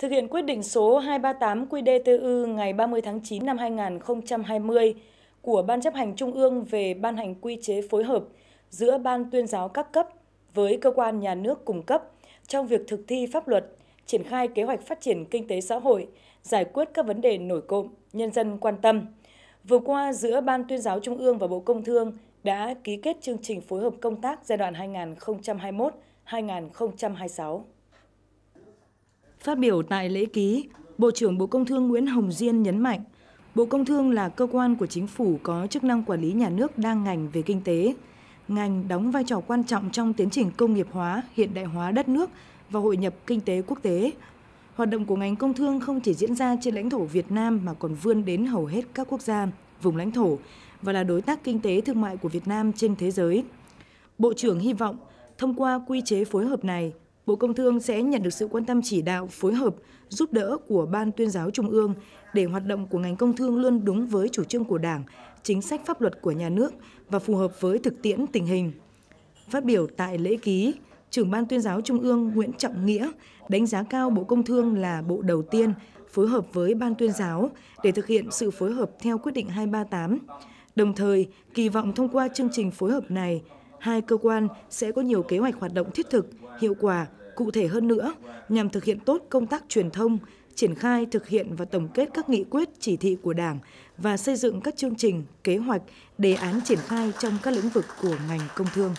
thực hiện quyết định số 238 QĐ-TU ngày 30 tháng 9 năm 2020 của Ban chấp hành Trung ương về ban hành quy chế phối hợp giữa Ban tuyên giáo các cấp với cơ quan nhà nước cung cấp trong việc thực thi pháp luật, triển khai kế hoạch phát triển kinh tế xã hội, giải quyết các vấn đề nổi cộm, nhân dân quan tâm. Vừa qua, giữa Ban tuyên giáo Trung ương và Bộ Công Thương đã ký kết chương trình phối hợp công tác giai đoạn 2021-2026. Phát biểu tại lễ ký, Bộ trưởng Bộ Công Thương Nguyễn Hồng Diên nhấn mạnh, Bộ Công Thương là cơ quan của chính phủ có chức năng quản lý nhà nước đa ngành về kinh tế. Ngành đóng vai trò quan trọng trong tiến trình công nghiệp hóa, hiện đại hóa đất nước và hội nhập kinh tế quốc tế. Hoạt động của ngành công thương không chỉ diễn ra trên lãnh thổ Việt Nam mà còn vươn đến hầu hết các quốc gia, vùng lãnh thổ và là đối tác kinh tế thương mại của Việt Nam trên thế giới. Bộ trưởng hy vọng thông qua quy chế phối hợp này, Bộ Công Thương sẽ nhận được sự quan tâm chỉ đạo, phối hợp, giúp đỡ của Ban tuyên giáo Trung ương để hoạt động của ngành công thương luôn đúng với chủ trương của Đảng, chính sách pháp luật của nhà nước và phù hợp với thực tiễn tình hình. Phát biểu tại lễ ký, trưởng Ban tuyên giáo Trung ương Nguyễn Trọng Nghĩa đánh giá cao Bộ Công Thương là bộ đầu tiên phối hợp với Ban tuyên giáo để thực hiện sự phối hợp theo quyết định 238. Đồng thời, kỳ vọng thông qua chương trình phối hợp này, hai cơ quan sẽ có nhiều kế hoạch hoạt động thiết thực, hiệu quả, cụ thể hơn nữa nhằm thực hiện tốt công tác truyền thông, triển khai thực hiện và tổng kết các nghị quyết, chỉ thị của Đảng và xây dựng các chương trình, kế hoạch, đề án triển khai trong các lĩnh vực của ngành công thương.